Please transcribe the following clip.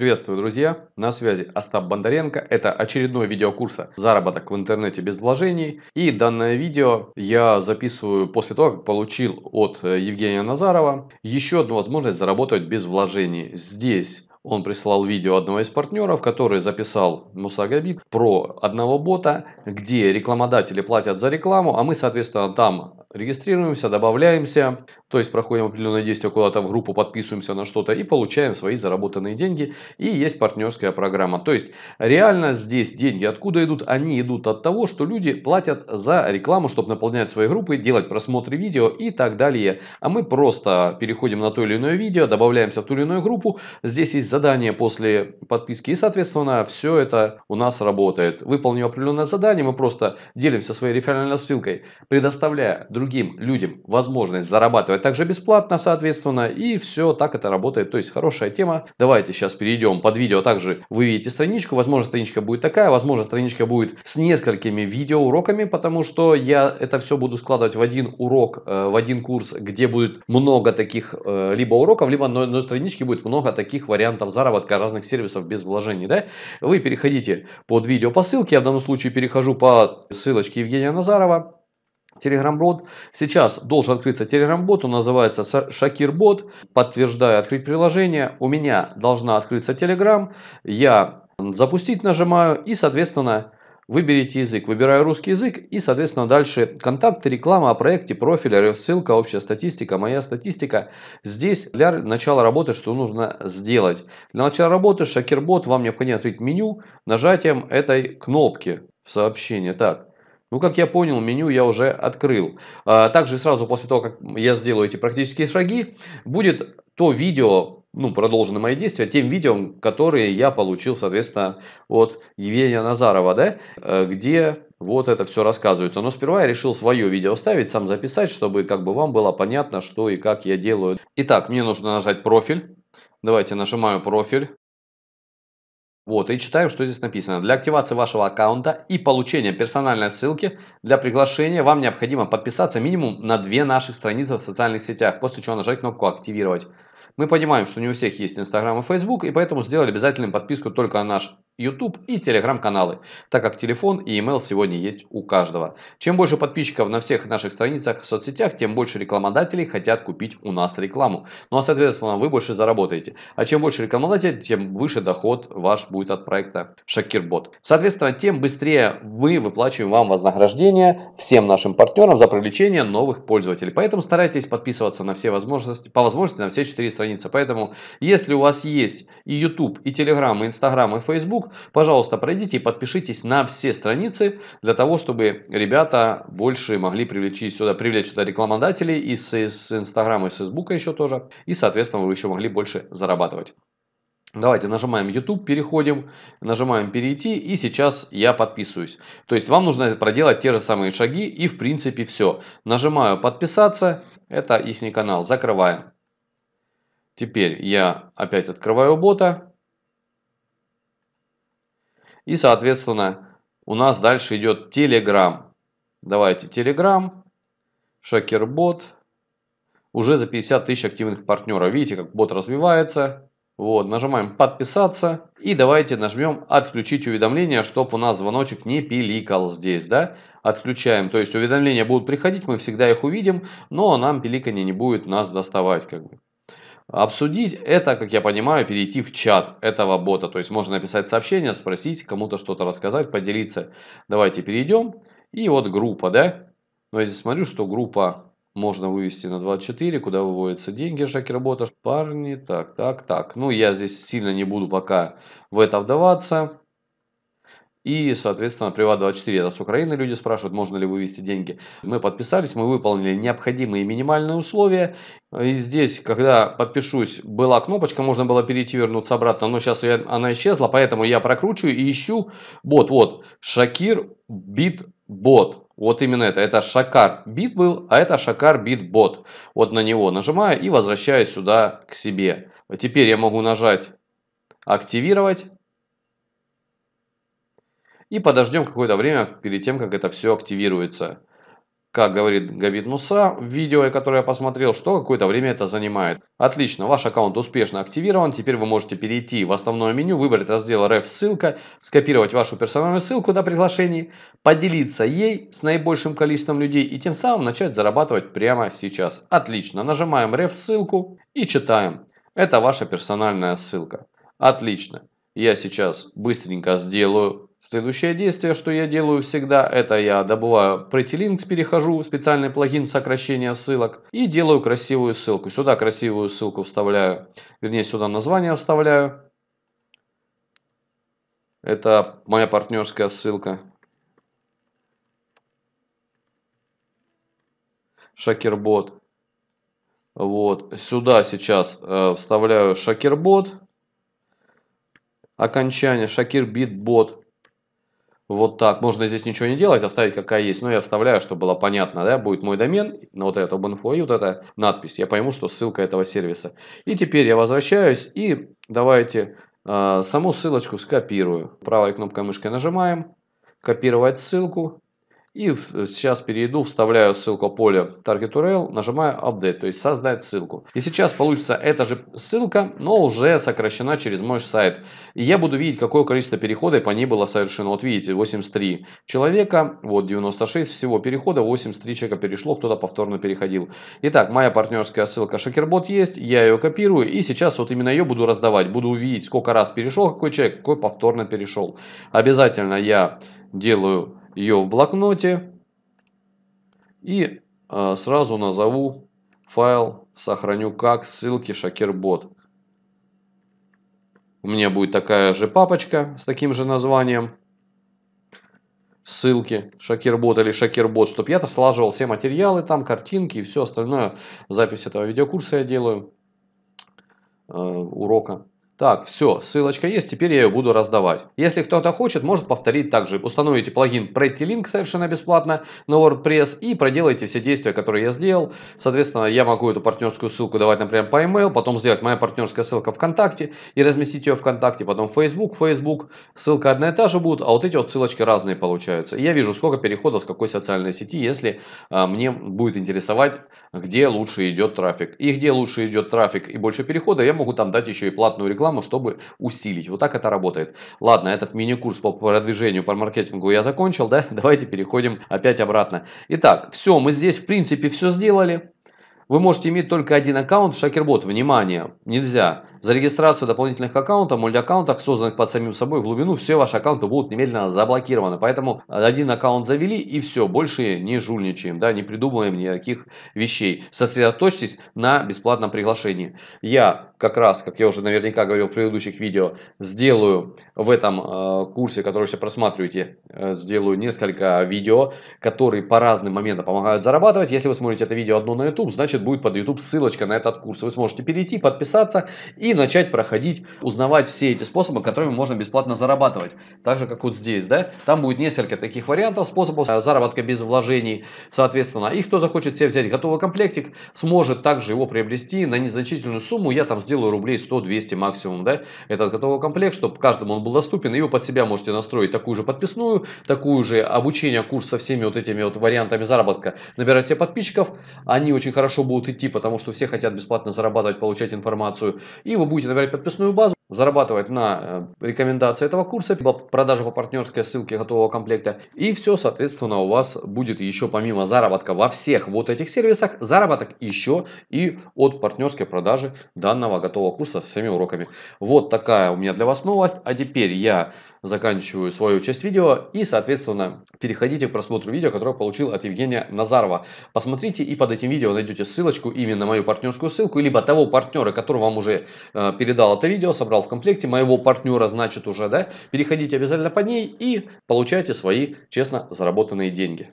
Приветствую, друзья! На связи Остап Бондаренко. Это очередной видеокурс «Заработок в интернете без вложений». И данное видео я записываю после того, как получил от э, Евгения Назарова еще одну возможность заработать без вложений. Здесь он прислал видео одного из партнеров, который записал Мусагабит про одного бота, где рекламодатели платят за рекламу, а мы, соответственно, там Регистрируемся, добавляемся, то есть проходим определенное действие куда-то в группу, подписываемся на что-то и получаем свои заработанные деньги. И есть партнерская программа. То есть реально здесь деньги откуда идут? Они идут от того, что люди платят за рекламу, чтобы наполнять свои группы, делать просмотры видео и так далее. А мы просто переходим на то или иное видео, добавляемся в ту или иную группу. Здесь есть задание после подписки и, соответственно, все это у нас работает. Выполнив определенное задание, мы просто делимся своей реферальной ссылкой, предоставляя другим другим людям возможность зарабатывать также бесплатно, соответственно, и все, так это работает. То есть хорошая тема. Давайте сейчас перейдем под видео, также вы видите страничку, возможно, страничка будет такая, возможно, страничка будет с несколькими видеоуроками, потому что я это все буду складывать в один урок, э, в один курс, где будет много таких э, либо уроков, либо на, на страничке будет много таких вариантов заработка разных сервисов без вложений, да? Вы переходите под видео по ссылке, я в данном случае перехожу по ссылочке Евгения Назарова, Telegram-бот. Сейчас должен открыться Telegram-бот, он называется Шакир бот Подтверждаю открыть приложение. У меня должна открыться Telegram. Я запустить нажимаю и, соответственно, выберите язык. Выбираю русский язык и, соответственно, дальше контакты, реклама о проекте, профиль, ссылка, общая статистика, моя статистика. Здесь для начала работы что нужно сделать. Для начала работы Шакир Бот вам необходимо открыть меню нажатием этой кнопки в сообщении. Так, ну, как я понял, меню я уже открыл. А также сразу после того, как я сделаю эти практические шаги, будет то видео, ну, продолжены мои действия тем видео, которые я получил, соответственно, от Евгения Назарова, да, э, где вот это все рассказывается. Но сперва я решил свое видео ставить, сам записать, чтобы как бы вам было понятно, что и как я делаю. Итак, мне нужно нажать профиль. Давайте нажимаю профиль. Вот, и читаю, что здесь написано. Для активации вашего аккаунта и получения персональной ссылки для приглашения вам необходимо подписаться минимум на две наших страницы в социальных сетях, после чего нажать кнопку «Активировать». Мы понимаем, что не у всех есть Инстаграм и Фейсбук, и поэтому сделали обязательным подписку только на наш YouTube и Telegram каналы так как телефон и email сегодня есть у каждого. Чем больше подписчиков на всех наших страницах в соцсетях, тем больше рекламодателей хотят купить у нас рекламу. Ну а соответственно вы больше заработаете. А чем больше рекламодателей, тем выше доход ваш будет от проекта Шакирбот. Соответственно, тем быстрее мы выплачиваем вам вознаграждение всем нашим партнерам за привлечение новых пользователей. Поэтому старайтесь подписываться на все возможности, по возможности на все четыре страницы. Поэтому если у вас есть и YouTube, и Telegram, и Instagram, и Facebook, Пожалуйста, пройдите и подпишитесь на все страницы, для того, чтобы ребята больше могли привлечь сюда, привлечь сюда рекламодателей и с, с Инстаграма, и с Фейсбука еще тоже. И, соответственно, вы еще могли больше зарабатывать. Давайте нажимаем YouTube, переходим, нажимаем перейти и сейчас я подписываюсь. То есть вам нужно проделать те же самые шаги и в принципе все. Нажимаю подписаться, это их канал, закрываем. Теперь я опять открываю бота, и, соответственно, у нас дальше идет Telegram. Давайте Telegram, Шакербот. Уже за 50 тысяч активных партнеров. Видите, как бот развивается. Вот, нажимаем подписаться и давайте нажмем отключить уведомления, чтобы у нас звоночек не пиликал здесь, да. Отключаем, то есть уведомления будут приходить, мы всегда их увидим, но нам пиликание не будет нас доставать как бы. Обсудить это, как я понимаю, перейти в чат этого бота. То есть можно написать сообщение, спросить, кому-то что-то рассказать, поделиться. Давайте перейдем. И вот группа, да? Но я здесь смотрю, что группа можно вывести на 24, куда выводятся деньги, шакербота, парни, так, так, так. Ну, я здесь сильно не буду пока в это вдаваться. И, соответственно, Приват24, это с Украины люди спрашивают, можно ли вывести деньги. Мы подписались, мы выполнили необходимые минимальные условия. И здесь, когда подпишусь, была кнопочка, можно было перейти вернуться обратно, но сейчас я, она исчезла, поэтому я прокручиваю и ищу Вот, Вот, Шакир Бит Бот. Вот именно это. Это Шакар Бит был, а это Шакар Бит Бот. Вот на него нажимаю и возвращаюсь сюда к себе. Теперь я могу нажать «Активировать» и подождем какое-то время перед тем, как это все активируется. Как говорит Габит Муса в видео, которое я посмотрел, что какое-то время это занимает. Отлично, ваш аккаунт успешно активирован. Теперь вы можете перейти в основное меню, выбрать раздел RF ссылка, скопировать вашу персональную ссылку на приглашение, поделиться ей с наибольшим количеством людей и тем самым начать зарабатывать прямо сейчас. Отлично, нажимаем RF ссылку и читаем. Это ваша персональная ссылка. Отлично. Я сейчас быстренько сделаю Следующее действие, что я делаю всегда, это я добываю Pretty Links, перехожу, специальный плагин сокращения ссылок и делаю красивую ссылку. Сюда красивую ссылку вставляю, вернее сюда название вставляю. Это моя партнерская ссылка. Шакербот. Вот, сюда сейчас э, вставляю шакербот. Окончание, шакербитбот. Вот так. Можно здесь ничего не делать, оставить какая есть. Но я вставляю, чтобы было понятно, да, будет мой домен, вот это OpenFlow и вот эта надпись. Я пойму, что ссылка этого сервиса. И теперь я возвращаюсь и давайте э, саму ссылочку скопирую. Правой кнопкой мышки нажимаем, копировать ссылку. И э, сейчас перейду, вставляю ссылку поле Target URL, нажимаю Update, то есть создать ссылку. И сейчас получится эта же ссылка, но уже сокращена через мой сайт. И я буду видеть, какое количество переходов по ней было совершено. Вот видите, 83 человека, вот 96 всего перехода, 83 человека перешло, кто-то повторно переходил. Итак, моя партнерская ссылка шокербот есть, я ее копирую и сейчас вот именно ее буду раздавать. Буду увидеть, сколько раз перешел какой человек, какой повторно перешел. Обязательно я делаю ее в блокноте и э, сразу назову файл, сохраню как ссылки шакербот У меня будет такая же папочка с таким же названием. Ссылки шакербот или шакербот чтобы я-то слаживал все материалы, там картинки и все остальное. Запись этого видеокурса я делаю, э, урока. Так, все, ссылочка есть, теперь я ее буду раздавать. Если кто-то хочет, может повторить также. Установите плагин Pretty Link совершенно бесплатно на WordPress и проделайте все действия, которые я сделал. Соответственно, я могу эту партнерскую ссылку давать, например, по email, потом сделать моя партнерская ссылка ВКонтакте и разместить ее ВКонтакте, потом Facebook, Facebook. Ссылка одна и та же будет, а вот эти вот ссылочки разные получаются. И я вижу, сколько переходов с какой социальной сети, если а, мне будет интересовать, где лучше идет трафик. И где лучше идет трафик и больше перехода, я могу там дать еще и платную рекламу рекламу, чтобы усилить. Вот так это работает. Ладно, этот мини-курс по продвижению, по маркетингу я закончил, да? Давайте переходим опять обратно. Итак, все, мы здесь в принципе все сделали. Вы можете иметь только один аккаунт в Шакербот. Внимание, нельзя за регистрацию дополнительных аккаунтов, мультиаккаунтах, созданных под самим собой в глубину, все ваши аккаунты будут немедленно заблокированы. Поэтому один аккаунт завели и все, больше не жульничаем, да, не придумываем никаких вещей. Сосредоточьтесь на бесплатном приглашении. Я как раз, как я уже наверняка говорил в предыдущих видео, сделаю в этом э, курсе, который все просматриваете, э, сделаю несколько видео, которые по разным моментам помогают зарабатывать. Если вы смотрите это видео одно на YouTube, значит будет под YouTube ссылочка на этот курс. Вы сможете перейти, подписаться и и начать проходить, узнавать все эти способы, которыми можно бесплатно зарабатывать. Так же, как вот здесь, да, там будет несколько таких вариантов способов э, заработка без вложений, соответственно, и кто захочет себе взять готовый комплектик, сможет также его приобрести на незначительную сумму, я там сделаю рублей 100-200 максимум, да, этот готовый комплект, чтобы каждому он был доступен, и вы под себя можете настроить такую же подписную, такую же обучение, курс со всеми вот этими вот вариантами заработка, набирать себе подписчиков, они очень хорошо будут идти, потому что все хотят бесплатно зарабатывать, получать информацию, и вы будете набирать подписную базу, зарабатывать на э, рекомендации этого курса, либо продажа по партнерской ссылке готового комплекта. И все, соответственно, у вас будет еще помимо заработка во всех вот этих сервисах, заработок еще и от партнерской продажи данного готового курса с всеми уроками. Вот такая у меня для вас новость. А теперь я заканчиваю свою часть видео и, соответственно, переходите к просмотру видео, которое получил от Евгения Назарова. Посмотрите и под этим видео найдете ссылочку, именно мою партнерскую ссылку, либо того партнера, который вам уже э, передал это видео, собрал в комплекте, моего партнера, значит, уже, да, переходите обязательно по ней и получайте свои честно заработанные деньги.